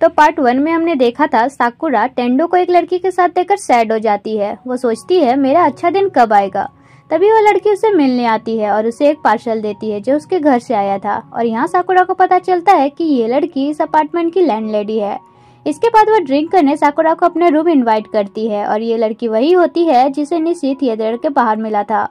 तो part one में हमने देखा था साकुरा टेंडो को एक लड़की के साथ देखकर सैड हो जाती है वो सोचती है मेरा अच्छा दिन कब आएगा तभी वो लड़की उसे मिलने आती है और उसे एक पार्सल देती है जो उसके घर से आया था और यहाँ साकुरा को पता चलता है कि ये लड़की इस अपार्टमेंट की लैंडलेडी है इसके बाद वह ड्रिंक करने साकुरा को अपने रूम इनवाइट करती है और ये लड़की वही होती है जिसे निशी थिएटर के बाहर मिला था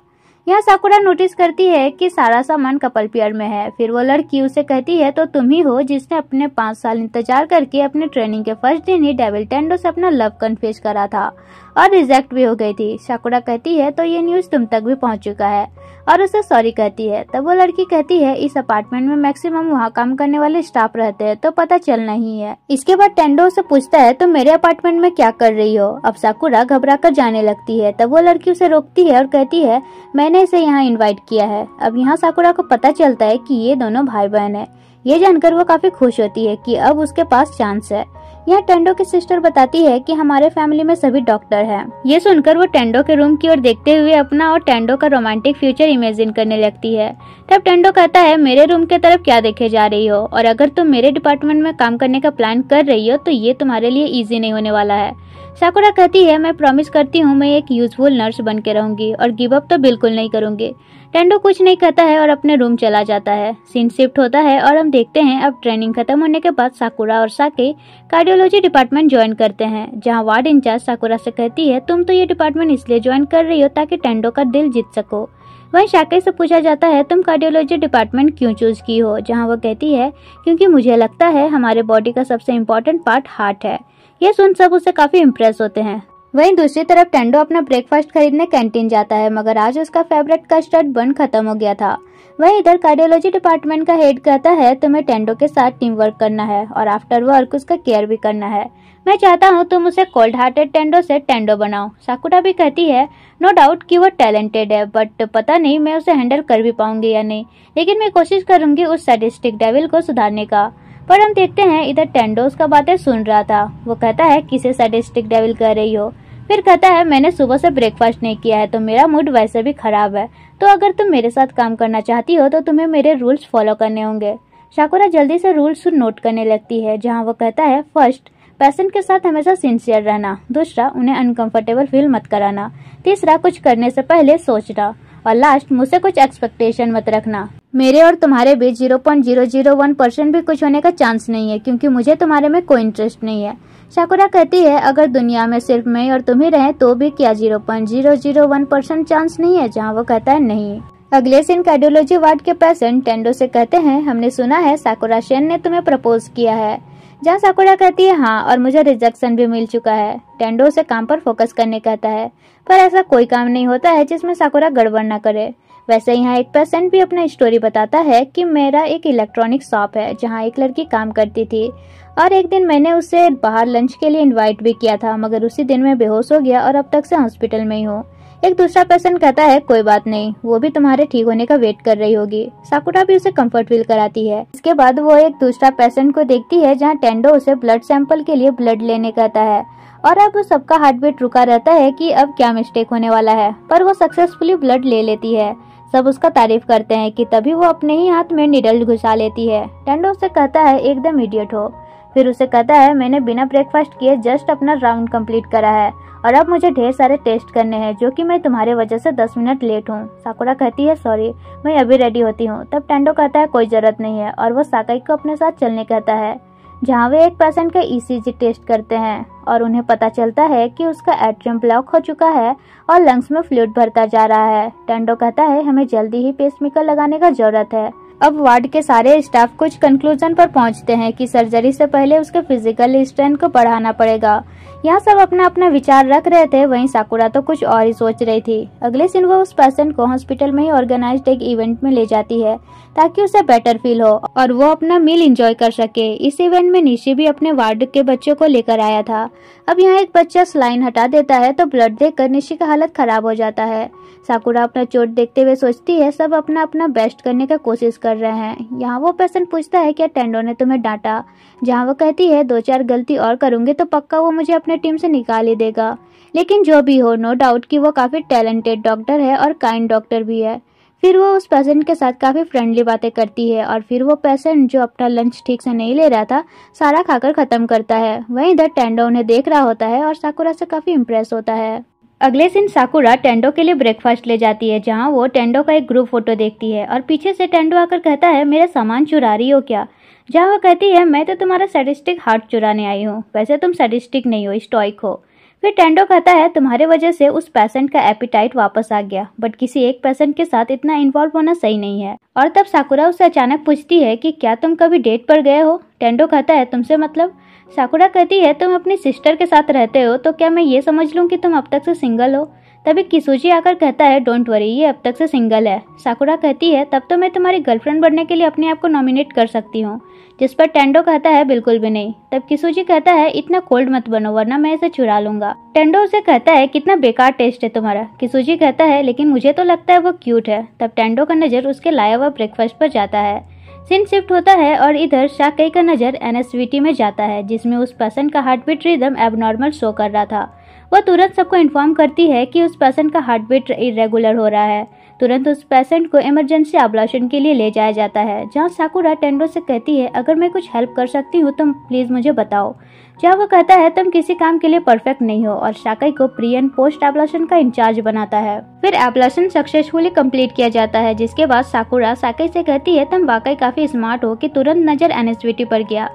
यहाँ साकुरा नोटिस करती है कि सारा सामान कपल पियर में है फिर वो लड़की उसे कहती है तो तुम ही हो जिसने अपने पाँच साल इंतजार करके अपने ट्रेनिंग के फर्स्ट दिन ही डेविल टेंडो से अपना लव कन्फेज करा था और रिजेक्ट भी हो गई थी शाकुरा कहती है तो ये न्यूज तुम तक भी पहुंच चुका है और उसे सॉरी कहती है तब वो लड़की कहती है इस अपार्टमेंट में मैक्सिमम वहाँ काम करने वाले स्टाफ रहते हैं तो पता चल नहीं है इसके बाद टेंडो उसे पूछता है तुम तो मेरे अपार्टमेंट में क्या कर रही हो अब साकुरा घबरा कर जाने लगती है तब वो लड़की उसे रोकती है और कहती है मैंने इसे यहाँ इन्वाइट किया है अब यहाँ साकुरा को पता चलता है की ये दोनों भाई बहन है ये जानकर वो काफी खुश होती है कि अब उसके पास चांस है यहाँ टेंडो की सिस्टर बताती है कि हमारे फैमिली में सभी डॉक्टर हैं। ये सुनकर वो टेंडो के रूम की ओर देखते हुए अपना और टेंडो का रोमांटिक फ्यूचर इमेजिन करने लगती है तब टेंडो कहता है मेरे रूम के तरफ क्या देखे जा रही हो और अगर तुम मेरे डिपार्टमेंट में काम करने का प्लान कर रही हो तो ये तुम्हारे लिए ईजी नहीं होने वाला है साकुरा कहती है मैं प्रॉमिस करती हूँ मैं एक यूजफुल नर्स बन के रहूंगी और गिव अप तो बिल्कुल नहीं करूंगी टेंडो कुछ नहीं कहता है और अपने रूम चला जाता है सीन शिफ्ट होता है और हम देखते हैं अब ट्रेनिंग खत्म होने के बाद साकुरा और साके कार्डियोलॉजी डिपार्टमेंट ज्वाइन करते हैं जहाँ वार्ड इंचार्ज साकुरा से कहती है तुम तो ये डिपार्टमेंट इसलिए ज्वाइन कर रही हो ताकि टेंडो का दिल जीत सको वहीं शाके से पूछा जाता है तुम कार्डियोलॉजी डिपार्टमेंट क्यों चूज की हो जहां वो कहती है क्योंकि मुझे लगता है हमारे बॉडी का सबसे इम्पोर्टेंट पार्ट हार्ट है ये सुन सब उसे काफी इम्प्रेस होते हैं वहीं दूसरी तरफ टेंडो अपना ब्रेकफास्ट खरीदने कैंटीन जाता है मगर आज उसका फेवरेट कस्टर्ड बन खत्म हो गया था वहीं इधर कार्डियोलॉजी डिपार्टमेंट का हेड कहता है तुम्हें टेंडो के साथ टीम वर्क करना है और आफ्टर वर्क उसका केयर भी करना है मैं चाहता हूँ तुम उसे कोल्ड हार्टेड टेंडो से टेंडो बनाओ साकुटा भी कहती है नो डाउट कि वो टैलेंटेड है बट पता नहीं मैं उसे हैंडल कर भी पाऊंगी या नहीं लेकिन मैं कोशिश करूंगी उस सैडिस्टिक डेविल को सुधारने का पर हम देखते हैं इधर टेंडोस का बातें सुन रहा था वो कहता है किसे सडिस्टिक डेविल कर रही हो फिर कहता है मैंने सुबह से ब्रेकफास्ट नहीं किया है तो मेरा मूड वैसे भी खराब है तो अगर तुम मेरे साथ काम करना चाहती हो तो तुम्हें मेरे रूल्स फॉलो करने होंगे शाकुरा जल्दी से रूल्स नोट करने लगती है जहाँ वो कहता है फर्स्ट पेशेंट के साथ हमेशा सिंसियर रहना दूसरा उन्हें अनकंफर्टेबल फील मत कराना तीसरा कुछ करने से पहले सोचना और लास्ट मुझसे कुछ एक्सपेक्टेशन मत रखना मेरे और तुम्हारे बीच zero point zero zero one percent भी कुछ होने का चांस नहीं है क्योंकि मुझे तुम्हारे में कोई इंटरेस्ट नहीं है शाकुरा कहती है अगर दुनिया में सिर्फ मैं और तुम ही रहे तो भी क्या zero point zero zero one percent chance नहीं है जहाँ वो कहता है नहीं अगले सीन कार्डियोलॉजी वार्ड के पेशेंट टेंडो से कहते हैं हमने सुना है साकुरा शेन ने तुम्हें प्रपोज किया है जहाँ साकुरा कहती है हाँ और मुझे रिजेक्शन भी मिल चुका है टेंडो से काम पर फोकस करने कहता है पर ऐसा कोई काम नहीं होता है जिसमें साकुरा गड़बड़ ना करे वैसे यहाँ एक पेशेंट भी अपना स्टोरी बताता है कि मेरा एक इलेक्ट्रॉनिक शॉप है जहाँ एक लड़की काम करती थी और एक दिन मैंने उसे बाहर लंच के लिए इनवाइट भी किया था मगर उसी दिन मैं बेहोश हो गया और अब तक से हॉस्पिटल में ही हूँ एक दूसरा पर्सन कहता है कोई बात नहीं वो भी तुम्हारे ठीक होने का वेट कर रही होगी साकुटा भी उसे कंफर्ट फील कराती है इसके बाद वो एक दूसरा पेशेंट को देखती है जहाँ टेंडो उसे ब्लड सैंपल के लिए ब्लड लेने कहता है और अब सबका हार्ट बीट रुका रहता है की अब क्या मिस्टेक होने वाला है पर वो सक्सेसफुली ब्लड ले लेती है सब उसका तारीफ करते हैं कि तभी वो अपने ही हाथ में निडल घुसा लेती है टेंडो से कहता है एकदम इडियट हो फिर उसे कहता है मैंने बिना ब्रेकफास्ट किए जस्ट अपना राउंड कंप्लीट करा है और अब मुझे ढेर सारे टेस्ट करने हैं जो कि मैं तुम्हारे वजह से दस मिनट लेट हूँ साकुरा कहती है सॉरी मैं अभी रेडी होती हूँ तब टेंडो कहता है कोई ज़रूरत नहीं है और वो साकाई को अपने साथ चलने कहता है जहाँ वे एक पेशेंट का ईसीजी टेस्ट करते हैं और उन्हें पता चलता है कि उसका एट्रियम ब्लॉक हो चुका है और लंग्स में फ्लूड भरता जा रहा है टेंडो कहता है हमें जल्दी ही पेसमेकर लगाने का जरूरत है अब वार्ड के सारे स्टाफ कुछ कंक्लूजन पर पहुंचते हैं कि सर्जरी से पहले उसके फिजिकल स्ट्रेंथ को बढ़ाना पड़ेगा यहाँ सब अपना अपना विचार रख रहे थे वहीं साकुरा तो कुछ और ही सोच रही थी अगले दिन वो उस पेशेंट को हॉस्पिटल में ही ऑर्गेनाइज एक इवेंट में ले जाती है ताकि उसे बेटर फील हो और वो अपना मील इंजॉय कर सके इस इवेंट में निशी भी अपने वार्ड के बच्चों को लेकर आया था अब यहाँ एक बच्चा स्लाइन हटा देता है तो ब्लड देख निशी का हालत खराब हो जाता है साकुरा अपना चोट देखते हुए सोचती है सब अपना अपना बेस्ट करने का कोशिश कर रहे हैं यहाँ वो पर्सन पूछता है क्या टेंडो ने तुम्हें डांटा जहाँ वो कहती है दो चार गलती और करूँगी तो पक्का वो मुझे अपने टीम से निकाल ही देगा लेकिन जो भी हो नो डाउट कि वो काफ़ी टैलेंटेड डॉक्टर है और काइंड डॉक्टर भी है फिर वो उस पेशेंट के साथ काफ़ी फ्रेंडली बातें करती है और फिर वो पेशेंट जो अपना लंच ठीक से नहीं ले रहा था सारा खाकर ख़त्म करता है वहीं इधर टेंडो उन्हें देख रहा होता है और साकुरा से काफ़ी इम्प्रेस होता है अगले दिन साकुरा टेंडो के लिए ब्रेकफास्ट ले जाती है जहां वो टेंडो का एक ग्रुप फोटो देखती है और पीछे से टेंडो आकर कहता है मेरा सामान चुरा रही हो क्या जहां वह कहती है मैं तो तुम्हारा स्टैटिस्टिक हार्ट चुराने आई हूँ वैसे तुम स्टैटिस्टिक नहीं हो स्टॉइक हो फिर टेंडो कहता है तुम्हारे वजह से उस पेशेंट का एपिटाइट वापस आ गया बट किसी एक पेशेंट के साथ इतना इन्वॉल्व होना सही नहीं है और तब साकुरा उससे अचानक पूछती है कि क्या तुम कभी डेट पर गए हो टेंडो कहता है तुमसे मतलब साकुरा कहती है तुम अपनी सिस्टर के साथ रहते हो तो क्या मैं ये समझ लूँ कि तुम अब तक से सिंगल हो तभी किसूजी आकर कहता है डोंट वरी ये अब तक से सिंगल है साकुरा कहती है तब तो मैं तुम्हारी गर्लफ्रेंड बनने के लिए अपने आप को नॉमिनेट कर सकती हूँ जिस पर टेंडो कहता है बिल्कुल भी नहीं तब किसूजी कहता है इतना कोल्ड मत बनो वरना मैं इसे चुरा लूंगा टेंडो उसे कहता है कितना बेकार टेस्ट है तुम्हारा किसूजी कहता है लेकिन मुझे तो लगता है वो क्यूट है तब टेंडो का नज़र उसके लाया हुआ ब्रेकफास्ट पर जाता है सीन शिफ्ट होता है और इधर शाकई का नज़र एनएसवीटी में जाता है जिसमें उस पर्सन का heart beat rhythm abnormal show कर रहा था वह तुरंत सबको इन्फॉर्म करती है कि उस पर्सन का हार्ट बीट इरेगुलर हो रहा है तुरंत उस पेशेंट को इमरजेंसी ऑपरेशन के लिए ले जाया जाता है जहाँ साकुरा टेंडो से कहती है अगर मैं कुछ हेल्प कर सकती हूँ तो प्लीज़ मुझे बताओ जहाँ वो कहता है तुम किसी काम के लिए परफेक्ट नहीं हो और शाकई को प्रियन पोस्ट एप्लाशन का इंचार्ज बनाता है फिर एप्लाशन सक्सेसफुली कंप्लीट किया जाता है जिसके बाद साकुरा साकई से कहती है तुम वाकई काफी स्मार्ट हो कि तुरंत नजर एनएसवीटी पर गया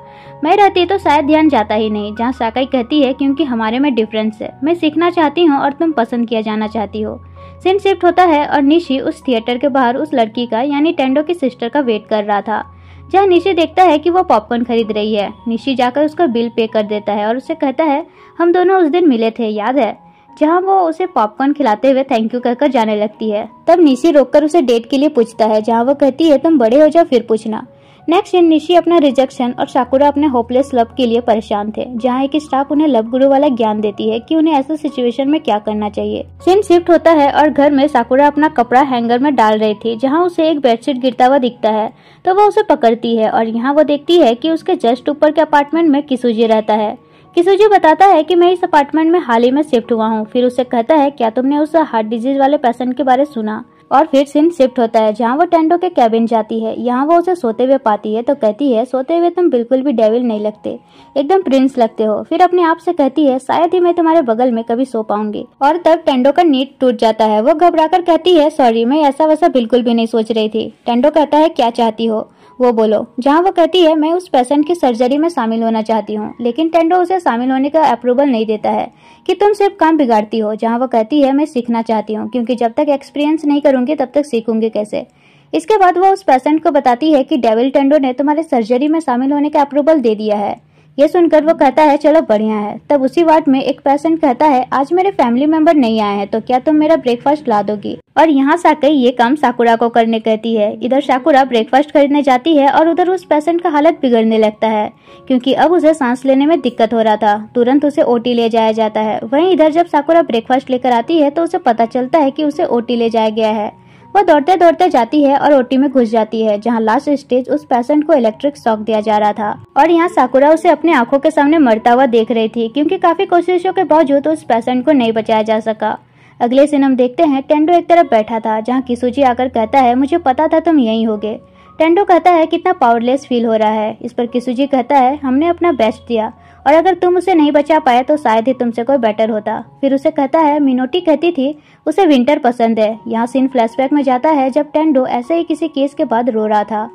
मैं रहती तो शायद ध्यान जाता ही नहीं जहाँ साकई कहती है क्यूँकी हमारे में डिफरेंस है मैं सीखना चाहती हूँ और तुम पसंद किया जाना चाहती हो सीन शिफ्ट होता है और निशी उस थिएटर के बाहर उस लड़की का यानी टेंडो की सिस्टर का वेट कर रहा था जहाँ निशी देखता है कि वो पॉपकॉर्न खरीद रही है निशी जाकर उसका बिल पे कर देता है और उसे कहता है हम दोनों उस दिन मिले थे याद है जहाँ वो उसे पॉपकॉर्न खिलाते हुए थैंक यू कहकर जाने लगती है तब निशी रोककर उसे डेट के लिए पूछता है जहाँ वो कहती है तुम बड़े हो जाओ फिर पूछना नेक्स्ट दिन निशी अपना रिजेक्शन और साकुरा अपने होपलेस लव के लिए परेशान थे जहाँ एक स्टाफ उन्हें लव गुरु वाला ज्ञान देती है कि उन्हें ऐसे सिचुएशन में क्या करना चाहिए सिन शिफ्ट होता है और घर में शाकुरा अपना कपड़ा हैंगर में डाल रही थी जहाँ उसे एक बेडशीट गिरता हुआ दिखता है तो वह उसे पकड़ती है और यहाँ वो देखती है की उसके जस्ट ऊपर के अपार्टमेंट में किसुजी रहता है किसुजी बताता है की मैं इस अपार्टमेंट में हाल ही में शिफ्ट हुआ हूँ फिर उसे कहता है क्या तुमने उस हार्ट डिजीज वाले पेशेंट के बारे सुना और फिर सिन शिफ्ट होता है जहाँ वो टेंडो के कैबिन जाती है यहाँ वो उसे सोते हुए पाती है तो कहती है सोते हुए तुम बिल्कुल भी डेविल नहीं लगते एकदम प्रिंस लगते हो फिर अपने आप से कहती है शायद ही मैं तुम्हारे बगल में कभी सो पाऊंगी और तब टेंडो का नीट टूट जाता है वो घबरा कहती है सॉरी मैं ऐसा वैसा बिल्कुल भी नहीं सोच रही थी टेंडो कहता है क्या चाहती हो वो बोलो जहाँ वो कहती है मैं उस पेशेंट की सर्जरी में शामिल होना चाहती हूँ लेकिन टेंडो उसे शामिल होने का अप्रूवल नहीं देता है कि तुम सिर्फ काम बिगाड़ती हो जहाँ वो कहती है मैं सीखना चाहती हूँ क्योंकि जब तक एक्सपीरियंस नहीं करूँगी तब तक सीखूंगी कैसे इसके बाद वो उस पेशेंट को बताती है कि डेविल टेंडो ने तुम्हारे सर्जरी में शामिल होने का अप्रूवल दे दिया है यह सुनकर वो कहता है चलो बढ़िया है तब उसी वार्ड में एक पेशेंट कहता है आज मेरे फैमिली मेंबर नहीं आए हैं तो क्या तुम मेरा ब्रेकफास्ट ला दोगी और यहाँ साकई ये काम साकुरा को करने कहती है इधर साकुरा ब्रेकफास्ट खरीदने जाती है और उधर उस पेशेंट का हालत बिगड़ने लगता है क्योंकि अब उसे सांस लेने में दिक्कत हो रहा था तुरंत उसे ओटी ले जाया जाता है वहीं इधर जब साकुरा ब्रेकफास्ट लेकर आती है तो उसे पता चलता है कि उसे ओटी ले जाया गया है वह दौड़ते दौड़ते जाती है और ओटी में घुस जाती है जहाँ लास्ट स्टेज उस पेशेंट को इलेक्ट्रिक शॉक दिया जा रहा था और यहाँ साकुरा उसे अपने आंखों के सामने मरता हुआ देख रही थी क्योंकि काफी कोशिशों के बावजूद उस पेशेंट को नहीं बचाया जा सका अगले सीन हम देखते हैं टेंडो एक तरफ बैठा था जहाँ किसुजी आकर कहता है मुझे पता था तुम यही होगे टेंडो कहता है कितना पावरलेस फील हो रहा है इस पर किसुजी कहता है हमने अपना बेस्ट दिया और अगर तुम उसे नहीं बचा पाए तो शायद ही तुमसे कोई बेटर होता फिर उसे कहता है मिनोटी कहती थी उसे विंटर पसंद है यहाँ सीन फ्लैशबैक में जाता है जब टेंडो ऐसे ही किसी केस के बाद रो रहा था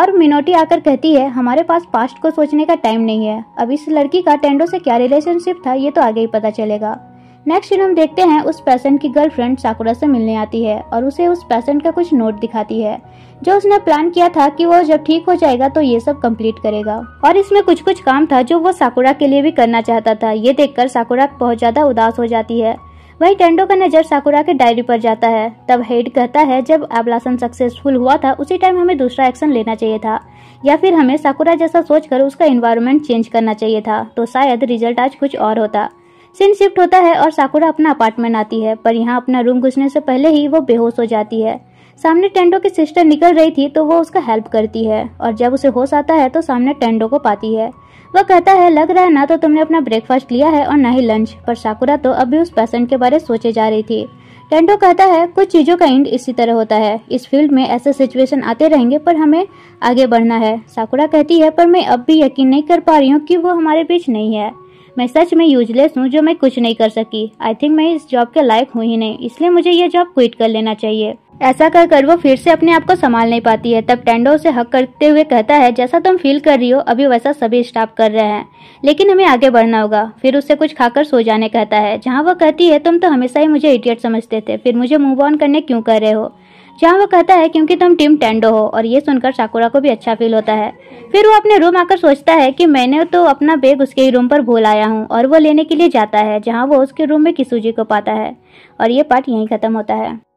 और मिनोटी आकर कहती है हमारे पास पास्ट को सोचने का टाइम नहीं है अब इस लड़की का टेंडो से क्या रिलेशनशिप था ये तो आगे ही पता चलेगा नेक्स्ट दिन हम देखते हैं उस पेशेंट की गर्लफ्रेंड साकुरा से मिलने आती है और उसे उस पेशेंट का कुछ नोट दिखाती है जो उसने प्लान किया था कि वो जब ठीक हो जाएगा तो ये सब कंप्लीट करेगा और इसमें कुछ कुछ काम था जो वो साकुरा के लिए भी करना चाहता था ये देखकर साकुरा बहुत ज्यादा उदास हो जाती है वही टेंडो का नजर साकुरा के डायरी पर जाता है तब हेड कहता है जब एबलासन सक्सेसफुल हुआ था उसी टाइम हमें दूसरा एक्शन लेना चाहिए था या फिर हमें साकुरा जैसा सोचकर उसका इन्वायरमेंट चेंज करना चाहिए था तो शायद रिजल्ट आज कुछ और होता सिन शिफ्ट होता है और साकुरा अपना अपार्टमेंट आती है पर यहाँ अपना रूम घुसने से पहले ही वो बेहोश हो जाती है सामने टेंडो की सिस्टर निकल रही थी तो वो उसका हेल्प करती है और जब उसे होश आता है तो सामने टेंडो को पाती है वह कहता है लग रहा है ना तो तुमने अपना ब्रेकफास्ट लिया है और ना ही लंच पर साकुरा तो अभी उस पेशेंट के बारे सोचे जा रही थी टेंडो कहता है कुछ चीज़ों का एंड इसी तरह होता है इस फील्ड में ऐसे सिचुएशन आते रहेंगे पर हमें आगे बढ़ना है साकुरा कहती है पर मैं अब भी यकीन नहीं कर पा रही हूँ कि वो हमारे बीच नहीं है मैं सच में यूजलेस हूँ जो मैं कुछ नहीं कर सकी आई थिंक मैं इस जॉब के लायक हूँ ही नहीं इसलिए मुझे यह जॉब क्विट कर लेना चाहिए ऐसा कर कर वो फिर से अपने आप को संभाल नहीं पाती है तब टेंडो उसे हक करते हुए कहता है जैसा तुम फील कर रही हो अभी वैसा सभी स्टाफ कर रहे हैं लेकिन हमें आगे बढ़ना होगा फिर उससे कुछ खाकर सो जाने कहता है जहाँ वो कहती है तुम तो हमेशा ही मुझे इडियट समझते थे फिर मुझे मूव ऑन करने क्यों कर रहे हो जहाँ वो कहता है क्योंकि तुम टीम टेंडो हो और ये सुनकर साकुरा को भी अच्छा फील होता है फिर वो अपने रूम आकर सोचता है कि मैंने तो अपना बैग उसके ही रूम पर भूल आया हूँ और वो लेने के लिए जाता है जहाँ वो उसके रूम में किसूजी को पाता है और ये पार्ट यहीं ख़त्म होता है